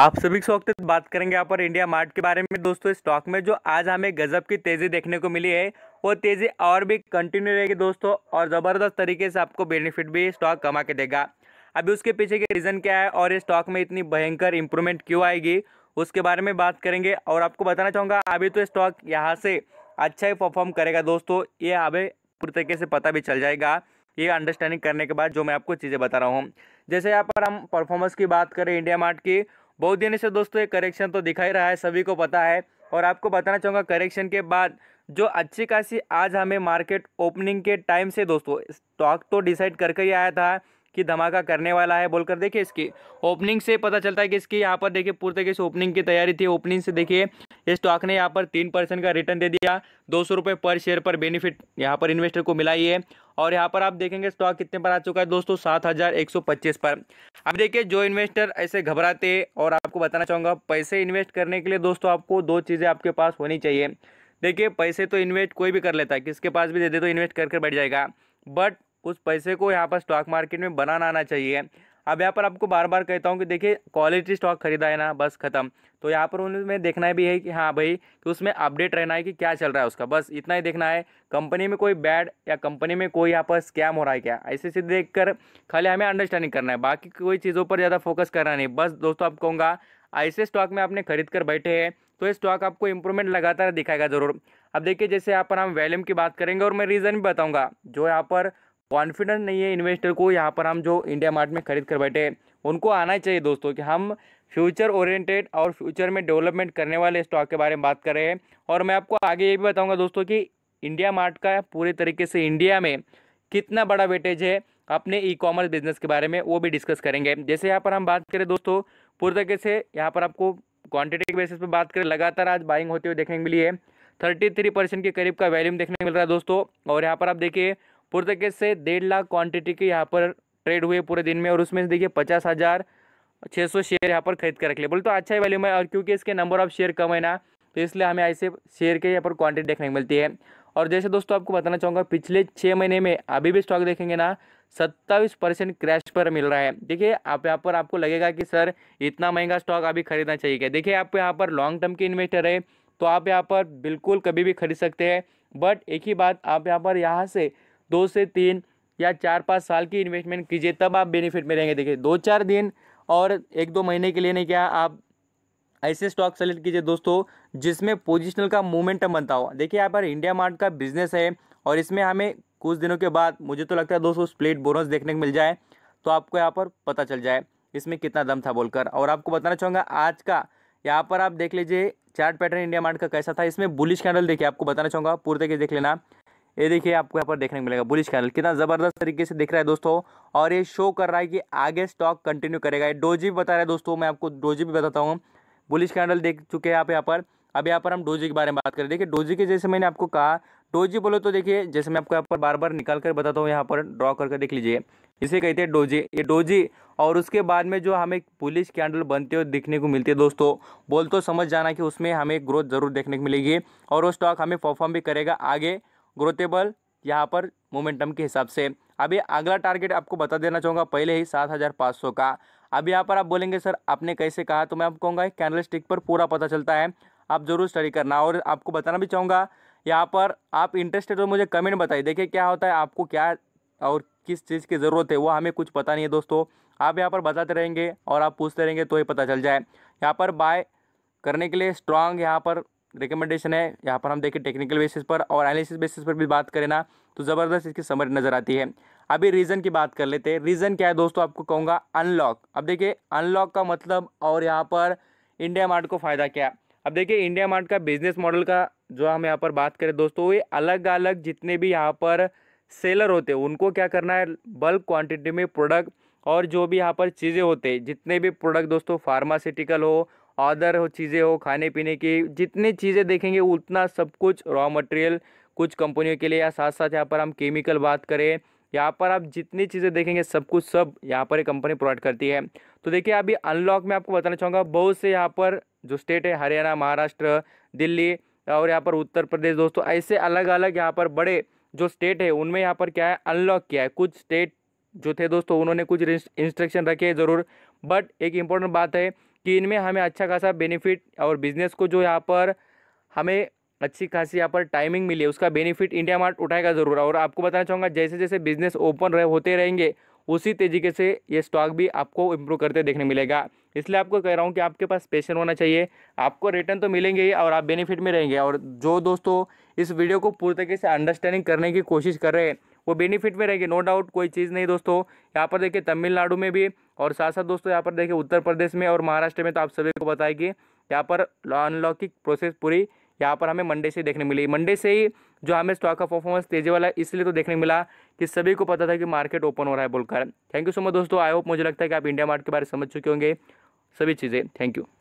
आप सभी शौक वक्त बात करेंगे यहाँ पर इंडिया मार्ट के बारे में दोस्तों स्टॉक में जो आज हमें गजब की तेज़ी देखने को मिली है वो तेज़ी और भी कंटिन्यू रहेगी दोस्तों और ज़बरदस्त तरीके से आपको बेनिफिट भी स्टॉक कमा के देगा अभी उसके पीछे के रीज़न क्या है और ये स्टॉक में इतनी भयंकर इंप्रूवमेंट क्यों आएगी उसके बारे में बात करेंगे और आपको बताना चाहूँगा अभी तो स्टॉक यहाँ से अच्छा ही परफॉर्म करेगा दोस्तों ये हमें पूरी तरीके से पता भी चल जाएगा ये अंडरस्टैंडिंग करने के बाद जो मैं आपको चीज़ें बता रहा हूँ जैसे यहाँ पर हम परफॉर्मेंस की बात करें इंडिया मार्ट की बहुत दिन से दोस्तों ये करेक्शन तो दिखाई रहा है सभी को पता है और आपको बताना चाहूँगा करेक्शन के बाद जो अच्छी खासी आज हमें मार्केट ओपनिंग के टाइम से दोस्तों स्टॉक तो डिसाइड करके ही आया था कि धमाका करने वाला है बोलकर देखिए इसकी ओपनिंग से पता चलता है कि इसकी यहाँ पर देखिए पूरी तरीके से ओपनिंग की तैयारी थी ओपनिंग से देखिए स्टॉक ने यहाँ पर तीन परसेंट का रिटर्न दे दिया दो सौ रुपये पर शेयर पर बेनिफिट यहाँ पर इन्वेस्टर को मिला ही है और यहाँ पर आप देखेंगे स्टॉक कितने पर आ चुका है दोस्तों सात हज़ार एक सौ पच्चीस पर अब देखिए जो इन्वेस्टर ऐसे घबराते हैं और आपको बताना चाहूँगा पैसे इन्वेस्ट करने के लिए दोस्तों आपको दो चीज़ें आपके पास होनी चाहिए देखिए पैसे तो इन्वेस्ट कोई भी कर लेता है किसके पास भी दे दे तो इन्वेस्ट करके बैठ जाएगा बट उस पैसे को यहाँ पर स्टॉक मार्केट में बनाना आना चाहिए अब यहाँ पर आपको बार बार कहता हूँ कि देखिए क्वालिटी स्टॉक खरीदा है ना बस खत्म तो यहाँ पर उनमें देखना भी है कि हाँ भाई कि उसमें अपडेट रहना है कि क्या चल रहा है उसका बस इतना ही देखना है कंपनी में कोई बैड या कंपनी में कोई यहाँ पर स्कैम हो रहा है क्या ऐसे से देख कर खाली हमें अंडरस्टैंडिंग करना है बाकी कोई चीज़ों पर ज़्यादा फोकस करना नहीं बस दोस्तों आप कहूँगा ऐसे स्टॉक में आपने खरीद कर बैठे हैं तो ये स्टॉक आपको इंप्रूवमेंट लगातार दिखाएगा जरूर अब देखिए जैसे यहाँ पर हम वैल्यूम की बात करेंगे और मैं रीज़न भी बताऊँगा जो यहाँ पर कॉन्फिडेंट नहीं है इन्वेस्टर को यहाँ पर हम जो इंडिया मार्ट में खरीद कर बैठे उनको आना चाहिए दोस्तों कि हम फ्यूचर ओरिएंटेड और फ्यूचर में डेवलपमेंट करने वाले स्टॉक के बारे में बात कर रहे हैं और मैं आपको आगे ये भी बताऊँगा दोस्तों कि इंडिया मार्ट का पूरे तरीके से इंडिया में कितना बड़ा वेटेज है अपने ई कॉमर्स बिजनेस के बारे में वो भी डिस्कस करेंगे जैसे यहाँ पर हम बात करें दोस्तों पूरे तरीके से यहाँ पर आपको क्वान्टिटी के बेसिस पर बात करें लगातार आज बाइंग होती हुई देखने को मिली है थर्टी थ्री परसेंट के करीब का वैल्यूम देखने को मिल रहा है दोस्तों और यहाँ पर आप देखिए पूरे तरीके से डेढ़ लाख क्वांटिटी के यहाँ पर ट्रेड हुए पूरे दिन में और उसमें देखिए पचास हज़ार छः सौ शेयर यहाँ पर खरीद कर रख लिया बोले तो अच्छा ही वैल्यू में और क्योंकि इसके नंबर ऑफ शेयर कम है ना तो इसलिए हमें ऐसे शेयर के यहाँ पर क्वांटिटी देखने को मिलती है और जैसे दोस्तों आपको बताना चाहूँगा पिछले छः महीने में अभी भी स्टॉक देखेंगे ना सत्ताईस परसेंट क्रैश पर मिल रहा है देखिए आप यहाँ पर आपको लगेगा कि सर इतना महंगा स्टॉक अभी खरीदना चाहिए क्या देखिए आप यहाँ पर लॉन्ग टर्म के इन्वेस्टर है तो आप यहाँ पर बिल्कुल कभी भी खरीद सकते हैं बट एक ही बात आप यहाँ पर यहाँ से दो से तीन या चार पाँच साल की इन्वेस्टमेंट कीजिए तब आप बेनिफिट में रहेंगे देखिए दो चार दिन और एक दो महीने के लिए नहीं क्या आप ऐसे स्टॉक सेलेक्ट कीजिए दोस्तों जिसमें पोजिशनल का मोमेंटम बनता हो देखिए यहाँ पर इंडिया मार्ट का बिजनेस है और इसमें हमें कुछ दिनों के बाद मुझे तो लगता है दोस्तों स्प्लिट बोनस देखने को मिल जाए तो आपको यहाँ पर पता चल जाए इसमें कितना दम था बोलकर और आपको बताना चाहूँगा आज का यहाँ पर आप देख लीजिए चार्ट पैटर्न इंडिया मार्ट का कैसा था इसमें बुलिश कैंडल देखिए आपको बताना चाहूँगा पूरे तरीके देख लेना ये देखिए आपको यहाँ पर देखने को मिलेगा बुलिश कैंडल कितना ज़बरदस्त तरीके से दिख रहा है दोस्तों और ये शो कर रहा है कि आगे स्टॉक कंटिन्यू करेगा ये डोजी बता रहा है दोस्तों मैं आपको डोजी भी बताता हूँ बुलिश कैंडल देख चुके हैं आप यहाँ पर अब यहाँ पर हम डोजी के बारे में बात करें देखिए डोजी के जैसे मैंने आपको कहा डोजी बोलो तो देखिए जैसे मैं आपको यहाँ पर बार बार निकाल कर बताता हूँ यहाँ पर ड्रॉ करके देख लीजिए इसे कहते हैं डोजी ये डोजी और उसके बाद में जो हमें पुलिस कैंडल बनते हुए दिखने को मिलती है दोस्तों बोल तो समझ जाना कि उसमें हमें ग्रोथ ज़रूर देखने को मिलेगी और वो स्टॉक हमें परफॉर्म भी करेगा आगे ग्रोथेबल यहाँ पर मोमेंटम के हिसाब से अभी अगला टारगेट आपको बता देना चाहूँगा पहले ही सात हज़ार पाँच सौ का अब यहाँ पर आप बोलेंगे सर आपने कैसे कहा तो मैं आपको कहूँगा कैंडल स्टिक पर पूरा पता चलता है आप ज़रूर स्टडी करना और आपको बताना भी चाहूँगा यहाँ पर आप इंटरेस्टेड हो मुझे कमेंट बताइए देखिए क्या होता है आपको क्या और किस चीज़ की ज़रूरत है वो हमें कुछ पता नहीं है दोस्तों आप यहाँ पर बताते रहेंगे और आप पूछते रहेंगे तो ही पता चल जाए यहाँ पर बाय करने के लिए स्ट्रांग यहाँ पर रिकमेंडेशन है यहाँ पर हम देखें टेक्निकल बेसिस पर और एनालिसिस बेसिस पर भी बात करें ना तो ज़बरदस्त इसकी समझ नज़र आती है अभी रीज़न की बात कर लेते हैं रीज़न क्या है दोस्तों आपको कहूँगा अनलॉक अब देखिए अनलॉक का मतलब और यहाँ पर इंडिया मार्ट को फ़ायदा क्या अब देखिए इंडिया मार्ट का बिजनेस मॉडल का जो हम यहाँ पर बात करें दोस्तों ये अलग अलग जितने भी यहाँ पर सेलर होते हैं उनको क्या करना है बल्क क्वांटिटी में प्रोडक्ट और जो भी यहाँ पर चीज़ें होते हैं जितने भी प्रोडक्ट दोस्तों फार्मास्यूटिकल हो अदर हो चीज़ें हो खाने पीने की जितनी चीज़ें देखेंगे उतना सब कुछ रॉ मटेरियल कुछ कंपनियों के लिए या साथ साथ यहाँ पर हम केमिकल बात करें यहाँ पर आप जितनी चीज़ें देखेंगे सब कुछ सब यहाँ पर कंपनी प्रोवाइड करती है तो देखिए अभी अनलॉक में आपको बताना चाहूँगा बहुत से यहाँ पर जो स्टेट है हरियाणा महाराष्ट्र दिल्ली और यहाँ पर उत्तर प्रदेश दोस्तों ऐसे अलग अलग यहाँ पर बड़े जो स्टेट है उनमें यहाँ पर क्या है अनलॉक किया है कुछ स्टेट जो थे दोस्तों उन्होंने कुछ इंस्ट्रक्शन रखे हैं ज़रूर बट एक इम्पोर्टेंट बात है कि इनमें हमें अच्छा खासा बेनिफिट और बिज़नेस को जो यहाँ पर हमें अच्छी खासी यहाँ पर टाइमिंग मिली उसका बेनिफिट इंडिया मार्ट उठाएगा ज़रूर और आपको बताना चाहूँगा जैसे जैसे बिज़नेस ओपन रहे होते रहेंगे उसी तरीके से ये स्टॉक भी आपको इम्प्रूव करते देखने मिलेगा इसलिए आपको कह रहा हूँ कि आपके पास पेशन होना चाहिए आपको रिटर्न तो मिलेंगे ही और आप बेनिफिट में रहेंगे और जो दोस्तों इस वीडियो को पूरी तरीके से अंडरस्टैंडिंग करने की कोशिश कर रहे हैं वो बेनिफिट में रहेगी नो डाउट कोई चीज़ नहीं दोस्तों यहाँ पर देखिए तमिलनाडु में भी और साथ साथ दोस्तों यहाँ पर देखिए उत्तर प्रदेश में और महाराष्ट्र में तो आप सभी को बताया कि यहाँ पर अनलॉकिंग प्रोसेस पूरी यहाँ पर हमें मंडे से देखने मिली मंडे से ही जो हमें स्टॉक का परफॉर्मेंस तेजी वाला इसलिए तो देखने मिला कि सभी को पता था कि मार्केट ओपन हो रहा है बोलकर थैंक यू सो मच दोस्तों आई होप मुझे लगता है कि आप इंडिया मार्ट के बारे में समझ चुके होंगे सभी चीज़ें थैंक यू